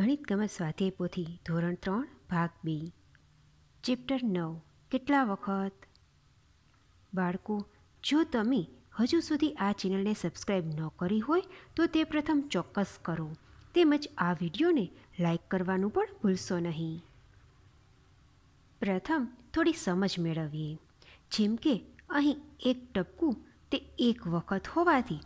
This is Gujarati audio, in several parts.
ગણિત ગમત સ્વાધ્યાય પોથી ધોરણ ત્રણ ભાગ બી ચેપ્ટર નવ કેટલા વખત બાળકો જો તમે હજુ સુધી આ ચેનલને સબસ્ક્રાઈબ ન કરી હોય તો તે પ્રથમ ચોક્કસ કરો તેમજ આ વિડીયોને લાઈક કરવાનું પણ ભૂલશો નહીં પ્રથમ થોડી સમજ મેળવીએ જેમ કે અહીં એક ટપકું તે એક વખત હોવાથી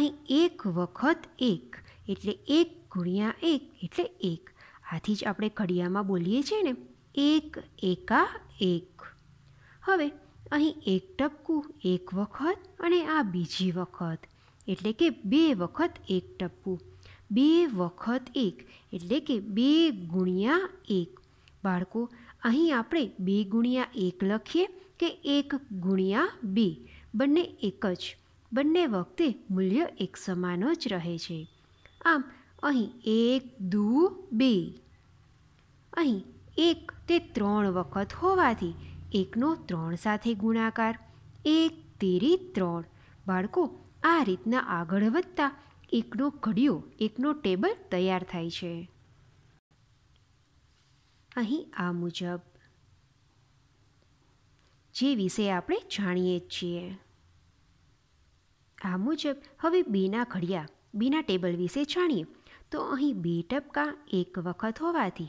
અહીં એક વખત એક એટલે એક ગુણ્યા એક એટલે એક આથી જ આપણે ખડિયામાં બોલીએ છીએ ને એક એકા એક હવે અહીં એક ટપકું એક વખત અને આ બીજી વખત એટલે કે બે વખત એક ટપકું બે વખત એક એટલે કે બે ગુણ્યા એક બાળકો અહીં આપણે બે ગુણ્યા એક લખીએ કે એક ગુણ્યા બે બંને એક જ બંને વખતે મૂલ્ય એક સમાન જ રહે છે આમ અહીં એક દુ બે અહીં એક તે ત્રણ વખત હોવાથી એકનો ત્રણ સાથે ગુણાકાર એક તેરી ત્રણ બાળકો આ રીતના આગળ વધતા એકનો ઘડિયો એકનો ટેબલ તૈયાર થાય છે અહીં આ મુજબ જે વિશે આપણે જાણીએ જ છીએ આ મુજબ હવે બેના ઘડિયા બેના ટેબલ વિશે જાણીએ તો અહીં બે ટપકા એક વખત હોવાથી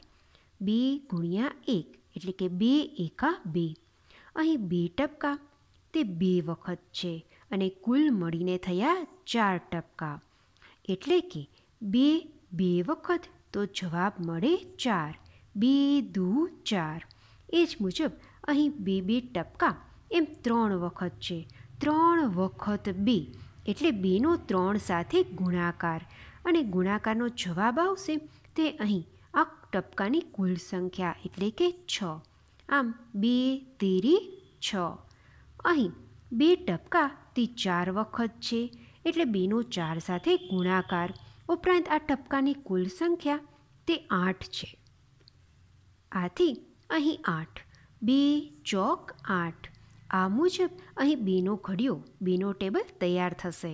બે ગુણ્યા એક એટલે કે બે એકા બે અહીં બે ટપકા તે બે વખત છે અને કુલ મળીને થયા ચાર ટપકા એટલે કે બે બે વખત તો જવાબ મળે ચાર બે દુ ચાર એ જ મુજબ અહીં બે બે ટપકા એમ ત્રણ વખત છે ત્રણ વખત બે એટલે બેનો ત્રણ સાથે ગુણાકાર અને ગુણાકારનો જવાબ આવશે તે અહીં આ ટપકાની કુલ સંખ્યા એટલે કે છ આમ બે તેરી છ અહીં બે ટપકા તે ચાર વખત છે એટલે બેનો ચાર સાથે ગુણાકાર ઉપરાંત આ ટપકાની કુલ સંખ્યા તે આઠ છે આથી અહીં આઠ બે ચોક આઠ આ મુજબ અહીં બેનો ઘડિયો બેનો ટેબલ તૈયાર થશે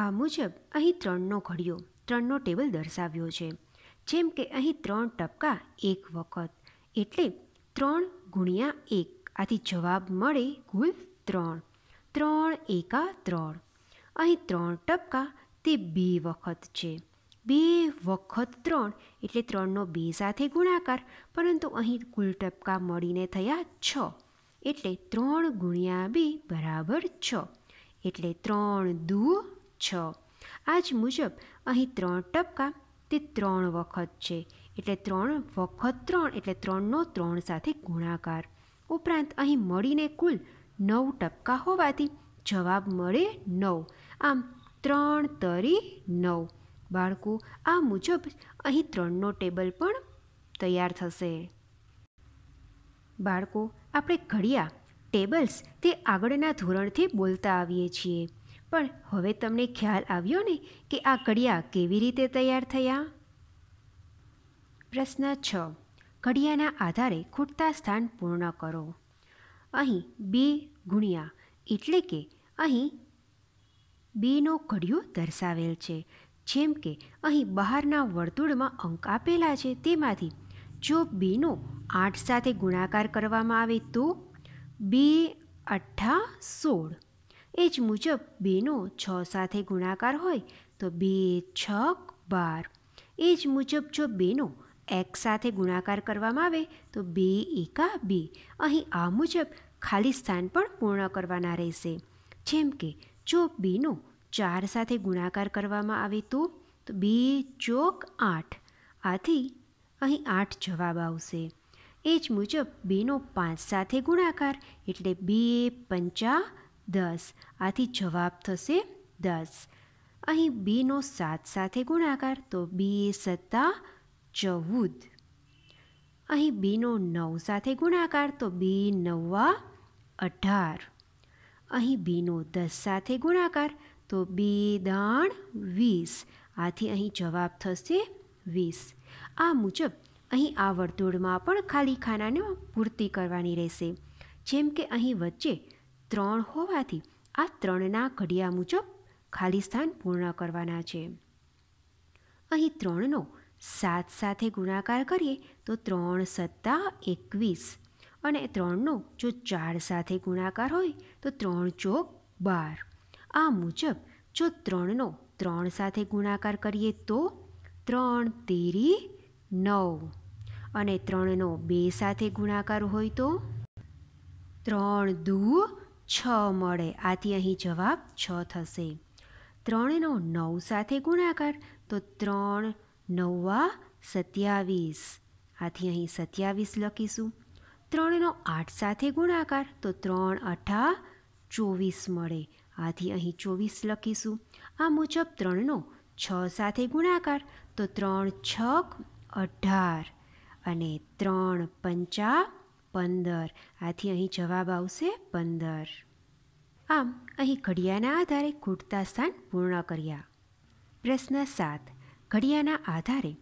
આ મુજબ અહીં ત્રણનો ઘડિયો ત્રણનો ટેબલ દર્શાવ્યો છે જેમ કે અહીં ત્રણ ટપકા એક વખત એટલે ત્રણ ગુણ્યા એક આથી જવાબ મળે કુલ ત્રણ ત્રણ એકા ત્રણ અહીં ત્રણ ટપકા તે બે વખત છે બે વખત ત્રણ એટલે ત્રણનો બે સાથે ગુણાકાર પરંતુ અહીં કુલ ટપકા મળીને થયા છ એટલે ત્રણ ગુણ્યા બે બરાબર છ એટલે ત્રણ દૂ છ આજ મુજબ અહીં ત્રણ ટપકા તે ત્રણ વખત છે એટલે ત્રણ વખત ત્રણ એટલે ત્રણનો ત્રણ સાથે ગુણાકાર ઉપરાંત અહીં મળીને કુલ નવ ટપકા હોવાથી જવાબ મળે નવ આમ ત્રણ તરી નવ બાળકો આ મુજબ અહીં ત્રણનો ટેબલ પણ તૈયાર થશે બાળકો આપણે ઘડિયા ટેબલ્સ તે આગળના ધોરણથી બોલતા આવીએ છીએ પણ હવે તમને ખ્યાલ આવ્યો ને કે આ કડિયા કેવી રીતે તૈયાર થયા પ્રશ્ન છ ઘડિયાના આધારે ખૂટતા સ્થાન પૂર્ણ કરો અહીં બે ગુણ્યા એટલે કે અહીં બેનો કડિયો દર્શાવેલ છે જેમ કે અહીં બહારના વર્તુળમાં અંક આપેલા છે તેમાંથી જો બેનો આઠ સાથે ગુણાકાર કરવામાં આવે તો બે અઠ્ઠા સોળ એ જ મુજબ બેનો છ સાથે ગુણાકાર હોય તો બે છ બાર એ જ મુજબ જો બેનો એક સાથે ગુણાકાર કરવામાં આવે તો બે એકા બે અહીં આ મુજબ ખાલી સ્થાન પણ પૂર્ણ કરવાના રહેશે જેમ કે જો બેનો ચાર સાથે ગુણાકાર કરવામાં આવે તો બે ચોક આઠ આથી અહીં આઠ જવાબ આવશે એ જ મુજબ બેનો પાંચ સાથે ગુણાકાર એટલે બે પંચા દસ આથી જવાબ થશે દસ અહીં બેનો સાત સાથે ગુણાકાર તો બે સત્તા ચૌદ અહીં બેનો નવ સાથે ગુણાકાર તો બે નવા અઢાર અહીં બેનો દસ સાથે ગુણાકાર તો બે દાણ વીસ આથી અહીં જવાબ થશે વીસ આ મુજબ અહીં આ વર્તુળમાં પણ ખાલી ખાનાને પૂર્તિ કરવાની રહેશે જેમ કે અહીં વચ્ચે ત્રણ હોવાથી આ ત્રણના ઘડિયા મુજબ ખાલી સ્થાન પૂર્ણ કરવાના છે અહીં ત્રણનો સાત સાથે ગુણાકાર કરીએ તો ત્રણ સત્તા એકવીસ અને ત્રણનો જો ચાર સાથે ગુણાકાર હોય તો ત્રણ ચોક બાર આ મુજબ જો ત્રણનો ત્રણ સાથે ગુણાકાર કરીએ તો ત્રણ તેરી નવ અને ત્રણનો બે સાથે ગુણાકાર હોય તો ત્રણ દૂ છ મળે આથી અહીં જવાબ છ થશે ત્રણનો નવ સાથે ગુણાકાર તો ત્રણ નવા સત્યાવીસ આથી અહીં સત્યાવીસ લખીશું ત્રણનો આઠ સાથે ગુણાકાર તો ત્રણ અઠા ચોવીસ મળે આથી અહીં ચોવીસ લખીશું આ મુજબ ત્રણનો છ સાથે ગુણાકાર તો ત્રણ છ અઢાર અને ત્રણ પંચા પંદર આથી અહીં જવાબ આવશે પંદર આમ અહીં ઘડિયાના આધારે ખૂટતા સ્થાન પૂર્ણ કર્યા પ્રશ્ન સાત ઘડિયાના આધારે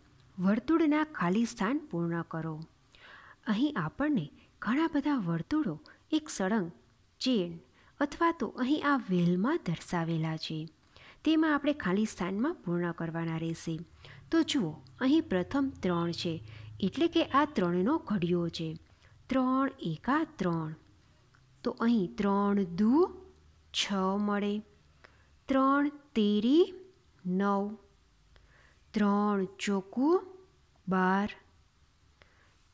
વર્તુળના ખાલી સ્થાન પૂર્ણ કરો અહીં આપણને ઘણા બધા વર્તુળો એક સળંગ ચેન અથવા તો અહીં આ વેલમાં દર્શાવેલા છે તેમાં આપણે ખાલી સ્થાનમાં પૂર્ણ કરવાના રહેશે તો જુઓ અહીં પ્રથમ ત્રણ છે એટલે કે આ ત્રણનો ઘડિયો છે ત્રણ એકા ત્રણ તો અહીં ત્રણ દુ છ મળે ત્રણ તેરી નવ ત્રણ ચોકુ બાર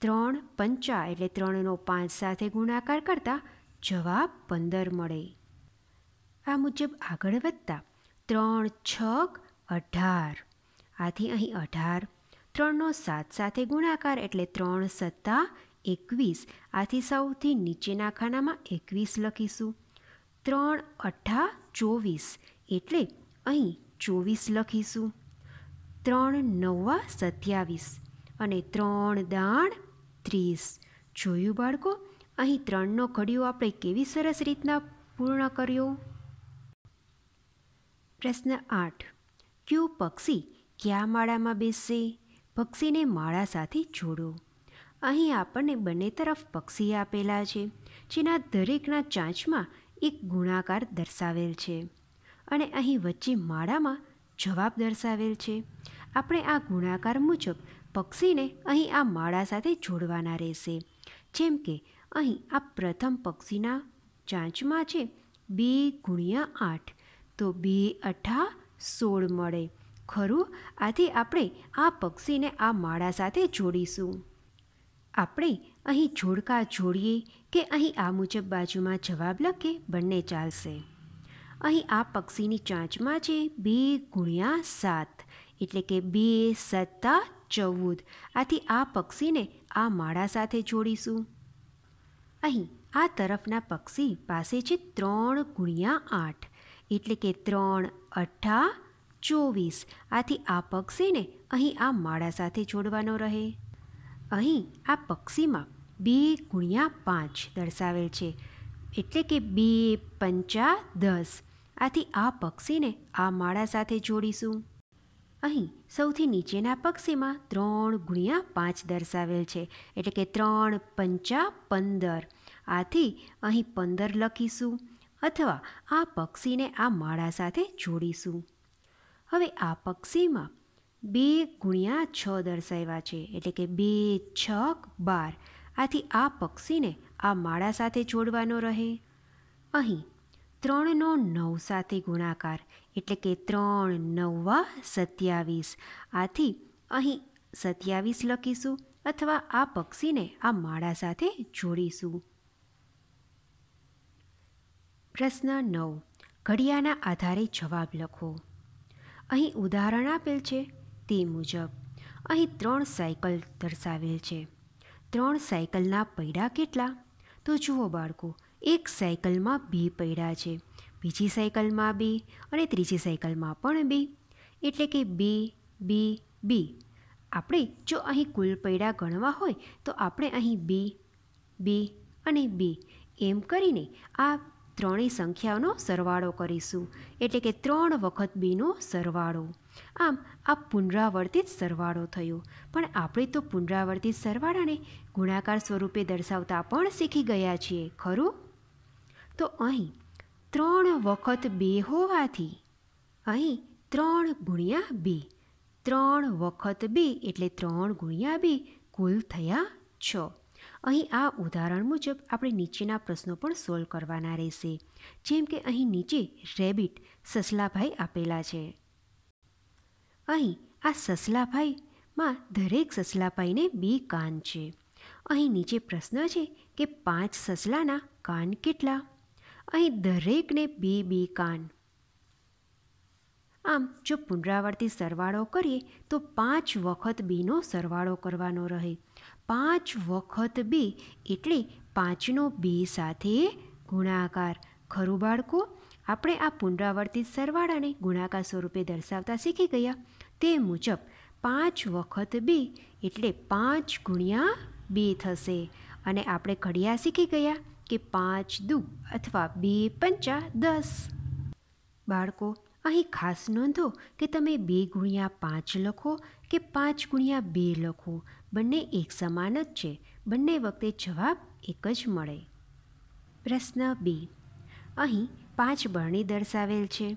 ત્રણ પંચા એટલે ત્રણનો પાંચ સાથે ગુણાકાર કરતા જવાબ પંદર મળે આ મુજબ આગળ વધતા ત્રણ છ અઢાર આથી અહીં અઢાર ત્રણનો સાત સાથે ગુણાકાર એટલે ત્રણ સત્તા એકવીસ આથી સૌથી નીચેના ખાનામાં એકવીસ લખીશું ત્રણ અઠ્ઠા ચોવીસ એટલે અહીં ચોવીસ લખીશું ત્રણ નવ્વા સત્યાવીસ અને ત્રણ દાણ ત્રીસ જોયું બાળકો અહીં ત્રણનો ઘડિયો આપણે કેવી સરસ રીતના પૂર્ણ કર્યો પ્રશ્ન આઠ ક્યુ પક્ષી ક્યાં માળામાં બેસશે પક્ષીને માળા સાથે જોડો અહીં આપણને બંને તરફ પક્ષી આપેલા છે જેના દરેકના ચાંચમાં એક ગુણાકાર દર્શાવેલ છે અને અહીં વચ્ચે માળામાં જવાબ દર્શાવેલ છે આપણે આ ગુણાકાર મુજબ પક્ષીને અહીં આ માળા સાથે જોડવાના રહેશે જેમ કે અહીં આ પ્રથમ પક્ષીના ચાંચમાં છે બે ગુણ્યા આઠ તો બે અઠા સોળ મળે ખરું આથી આપણે આ પક્ષીને આ માળા સાથે જોડીશું આપણે અહીં જોડકા જોડીએ કે અહીં આ મુજબ બાજુમાં જવાબ લખે બંને ચાલશે અહીં આ પક્ષીની ચાંચમાં છે બે ગુણ્યા સાત એટલે કે બે સત્તા ચૌદ આથી આ પક્ષીને આ માળા સાથે જોડીશું અહીં આ તરફના પક્ષી પાસે છે ત્રણ ગુણ્યા આઠ એટલે કે ત્રણ અઠ્ઠા ચોવીસ આથી આ પક્ષીને અહીં આ માળા સાથે જોડવાનો રહે અહીં આ પક્ષીમાં બે ગુણ્યા પાંચ દર્શાવેલ છે એટલે કે બે પંચા દસ આથી આ પક્ષીને આ માળા સાથે જોડીશું અહીં સૌથી નીચેના પક્ષીમાં ત્રણ ગુણ્યા પાંચ દર્શાવેલ છે એટલે કે ત્રણ પંચા પંદર આથી અહીં પંદર લખીશું અથવા આ પક્ષીને આ માળા સાથે જોડીશું હવે આ પક્ષીમાં બે ગુણ્યા છ દર્શાવ્યા છે એટલે કે બે છક બાર આથી આ પક્ષીને આ માળા સાથે જોડવાનો રહે અહીં ત્રણનો નવ સાથે ગુણાકાર એટલે કે ત્રણ નવવા સત્યાવીસ આથી અહીં સત્યાવીસ લખીશું અથવા આ પક્ષીને આ માળા સાથે જોડીશું પ્રશ્ન નવ ઘડિયાના આધારે જવાબ લખો અહીં ઉદાહરણ આપેલ છે તે મુજબ અહીં ત્રણ સાયકલ દર્શાવેલ છે ત્રણ સાયકલના પૈડા કેટલા તો જુઓ બાળકો એક સાયકલમાં બે પૈડા છે બીજી સાયકલમાં બે અને ત્રીજી સાયકલમાં પણ બે એટલે કે બે બે બે આપણે જો અહીં કુલ પૈડા ગણવા હોય તો આપણે અહીં બે બે અને બે એમ કરીને આ ત્રણેય સંખ્યાનો સરવાળો કરીશું એટલે કે ત્રણ વખત બેનો સરવાળો આમ આ પુનરાવર્તિત સરવાળો થયો પણ આપણે તો પુનરાવર્તિત સરવાળાને ગુણાકાર સ્વરૂપે દર્શાવતા પણ શીખી ગયા છીએ ખરું તો અહીં ત્રણ વખત બે હોવાથી અહીં ત્રણ ગુણ્યા બે ત્રણ વખત બે એટલે ત્રણ ગુણ્યા બે કુલ થયા છ અહીં આ ઉદાહરણ મુજબ આપણે નીચેના પ્રશ્નો પણ સોલ્વ કરવાના રહેશે જેમ કે અહીં નીચે રેબિટ સસલાભાઈ આપેલા છે અહીં આ સસલાભાઈમાં દરેક સસલાભાઈને બે કાન છે અહીં નીચે પ્રશ્ન છે કે પાંચ સસલાના કાન કેટલા અહીં દરેકને બે બે કાન આમ જો પુનરાવર્તિત સરવાળો કરીએ તો પાંચ વખત બીનો સરવાળો કરવાનો રહે પાંચ વખત બી એટલે પાંચનો બે સાથે ગુણાકાર ખરું બાળકો આપણે આ પુનરાવર્તિત સરવાળાને ગુણાકાર સ્વરૂપે દર્શાવતા શીખી ગયા તે મુજબ પાંચ વખત બે એટલે પાંચ ગુણ્યા બે થશે અને આપણે ઘડિયા શીખી ગયા કે પાંચ દુ અથવા બે પંચા દસ બાળકો અહીં ખાસ નોંધો કે તમે બે ગુણ્યા પાંચ લખો કે પાંચ ગુણ્યા બે લખો બંને એક સમાન જ છે બંને વખતે જવાબ એક જ મળે પ્રશ્ન બે અહીં પાંચ બરણી દર્શાવેલ છે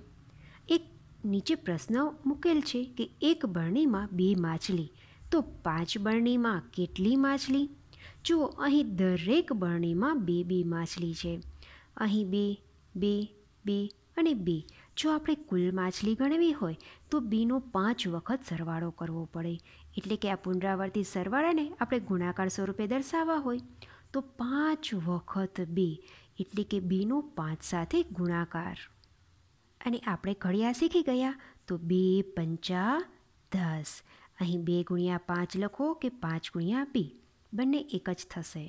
નીચે પ્રશ્ન મૂકેલ છે કે એક બરણીમાં બે માછલી તો પાંચ બરણીમાં કેટલી માછલી જુઓ અહીં દરેક બરણીમાં બે બે માછલી છે અહીં બે બે બે અને બે જો આપણે કુલ માછલી ગણવી હોય તો બીનો પાંચ વખત સરવાળો કરવો પડે એટલે કે આ પુનરાવર્તિત સરવાળાને આપણે ગુણાકાર સ્વરૂપે દર્શાવવા હોય તો પાંચ વખત બે એટલે કે બીનો પાંચ સાથે ગુણાકાર અને આપણે ઘડિયા શીખી ગયા તો બે પંચા દસ અહીં બે ગુણ્યા પાંચ લખો કે પાંચ ગુણ્યા બે બંને એક જ થશે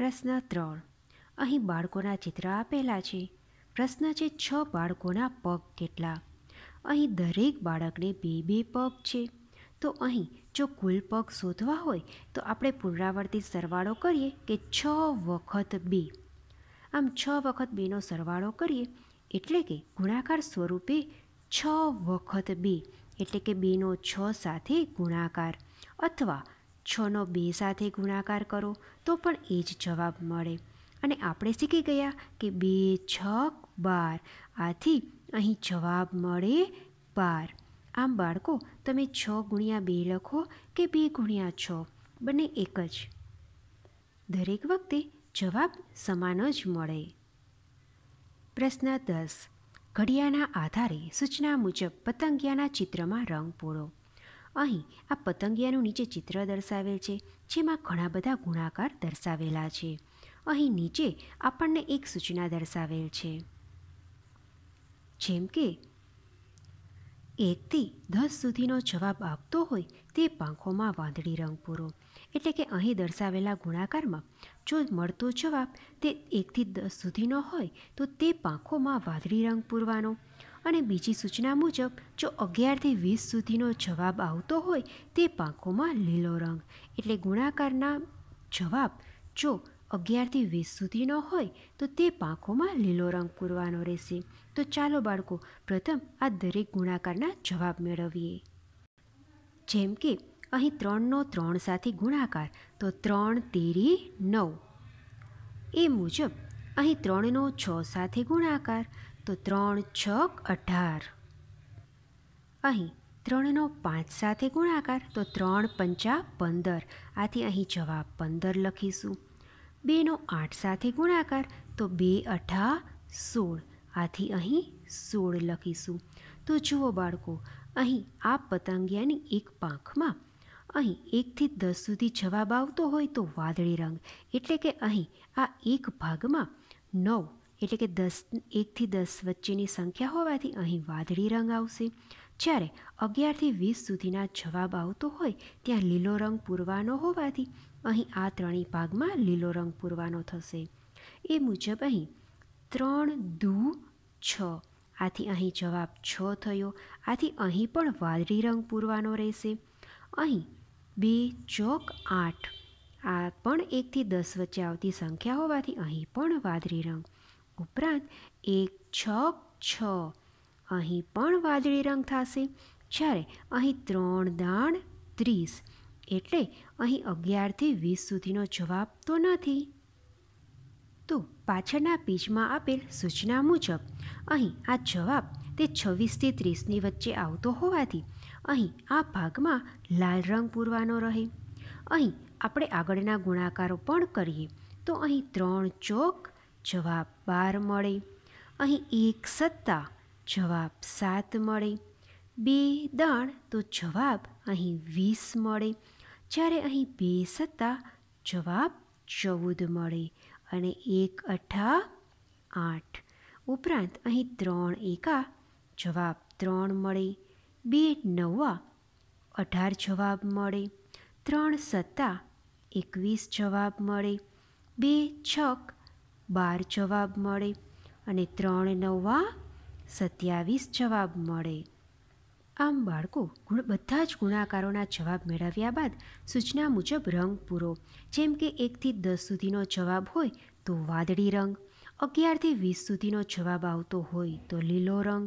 પ્રશ્ન ત્રણ અહીં બાળકોના ચિત્ર આપેલા છે પ્રશ્ન છે છ બાળકોના પગ કેટલા અહીં દરેક બાળકને બે બે પગ છે તો અહીં જો કુલ પગ શોધવા હોય તો આપણે પુનરાવર્તિત સરવાળો કરીએ કે છ વખત બે આમ છ વખત બેનો સરવાળો કરીએ એટલે કે ગુણાકાર સ્વરૂપે છ વખત બે એટલે કે બેનો છ સાથે ગુણાકાર અથવા છનો બે સાથે ગુણાકાર કરો તો પણ એ જ જવાબ મળે અને આપણે શીખી ગયા કે બે છ બાર આથી અહીં જવાબ મળે બાર આમ બાળકો તમે છ ગુણ્યા બે લખો કે બે ગુણ્યા છ બંને એક જ દરેક વખતે જવાબ સમાન જ મળે પ્રશ્ન દસ ઘડિયાળના આધારે સૂચના મુજબ પતંગિયાના ચિત્રમાં રંગ પૂરો અહીં આ પતંગિયાનું નીચે ચિત્ર દર્શાવેલ છે જેમાં ઘણા બધા ગુણાકાર દર્શાવેલા છે અહીં નીચે આપણને એક સૂચના દર્શાવેલ છે જેમ કે એકથી દસ સુધીનો જવાબ આપતો હોય તે પાંખોમાં વાંદડી રંગ પૂરો એટલે કે અહીં દર્શાવેલા ગુણાકારમાં જો મળતો જવાબ તે એકથી દસ સુધીનો હોય તો તે પાંખોમાં વાદળી રંગ પૂરવાનો અને બીજી સૂચના મુજબ જો અગિયારથી વીસ સુધીનો જવાબ આવતો હોય તે પાંખોમાં લીલો રંગ એટલે ગુણાકારના જવાબ જો અગિયારથી વીસ સુધી ન હોય તો તે પાંખોમાં લીલો રંગ પૂરવાનો રહેશે તો ચાલો બાળકો પ્રથમ આ દરેક ગુણાકારના જવાબ મેળવીએ જેમ કે અહીં ત્રણનો ત્રણ સાથે ગુણાકાર તો ત્રણ તેરી નવ એ મુજબ અહીં ત્રણનો છ સાથે ગુણાકાર તો ત્રણ છ અઢાર અહીં ત્રણનો પાંચ સાથે ગુણાકાર તો ત્રણ પંચા પંદર આથી અહીં જવાબ પંદર લખીશું બેનો આઠ સાથે ગુણાકાર તો બે અઠા સોળ આથી અહીં સોળ લખીશું તો જુઓ બાળકો અહીં આ પતંગિયાની એક પાંખમાં અહીં એકથી દસ સુધી જવાબ આવતો હોય તો વાદળી રંગ એટલે કે અહીં આ એક ભાગમાં નવ એટલે કે દસ એકથી દસ વચ્ચેની સંખ્યા હોવાથી અહીં વાદળી રંગ આવશે જ્યારે અગિયારથી વીસ સુધીના જવાબ આવતો હોય ત્યાં લીલો રંગ પૂરવાનો હોવાથી અહીં આ ત્રણેય ભાગમાં લીલો રંગ પૂરવાનો થશે એ મુજબ અહીં ત્રણ દુ છ આથી અહીં જવાબ છ થયો આથી અહીં પણ વાદળી રંગ પૂરવાનો રહેશે અહીં બે ચોક આઠ આ પણ એકથી દસ વચ્ચે આવતી સંખ્યા હોવાથી અહીં પણ વાદળી રંગ ઉપરાંત એક છક છ અહીં પણ વાદળી રંગ થશે જ્યારે અહીં ત્રણ દાણ ત્રીસ એટલે અહીં અગિયારથી વીસ સુધીનો જવાબ તો નથી તો પાછળના પીચમાં આપેલ સૂચના મુજબ અહીં આ જવાબ તે છવ્વીસથી ત્રીસની વચ્ચે આવતો હોવાથી અહીં આ ભાગમાં લાલ રંગ પૂરવાનો રહે અહીં આપણે આગળના ગુણાકારો પણ કરીએ તો અહીં ત્રણ ચોક જવાબ બાર મળે અહીં એક સત્તા જવાબ સાત મળે બે દાણ તો જવાબ અહીં વીસ મળે જ્યારે અહીં બે સત્તા જવાબ ચૌદ મળે અને એક અઠ્ઠા આઠ ઉપરાંત અહીં ત્રણ એકા જવાબ ત્રણ મળે બે નવા અઢાર જવાબ મળે ત્રણ સત્તા એકવીસ જવાબ મળે બે છક બાર જવાબ મળે અને ત્રણ નવા સત્યાવીસ જવાબ મળે આમ બાળકો ગુણ બધા જ ગુણાકારોના જવાબ મેળવ્યા બાદ સૂચના મુજબ રંગ પૂરો જેમ કે એકથી દસ સુધીનો જવાબ હોય તો વાદળી રંગ અગિયારથી વીસ સુધીનો જવાબ આવતો હોય તો લીલો રંગ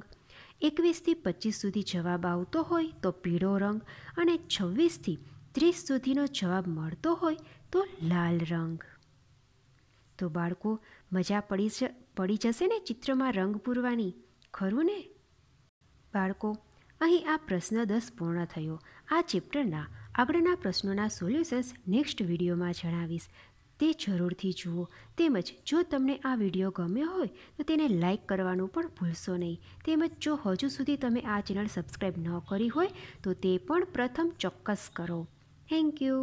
એકવીસથી પચીસ સુધી જવાબ આવતો હોય તો પીળો રંગ અને છવ્વીસથી ત્રીસ સુધીનો જવાબ મળતો હોય તો લાલ રંગ તો બાળકો મજા પડી પડી જશે ને ચિત્રમાં રંગ પૂરવાની ખરું ને બાળકો અહીં આ પ્રશ્ન દસ પૂર્ણ થયો આ ચેપ્ટરના આગળના પ્રશ્નોના સોલ્યુશન્સ નેક્સ્ટ વિડીયોમાં જણાવીશ તે જરૂરથી જુઓ તેમજ જો તમને આ વિડીયો ગમ્યો હોય તો તેને લાઇક કરવાનું પણ ભૂલશો નહીં તેમજ જો હજુ સુધી તમે આ ચેનલ સબસ્ક્રાઈબ ન કરી હોય તો તે પણ પ્રથમ ચોક્કસ કરો થેન્ક યુ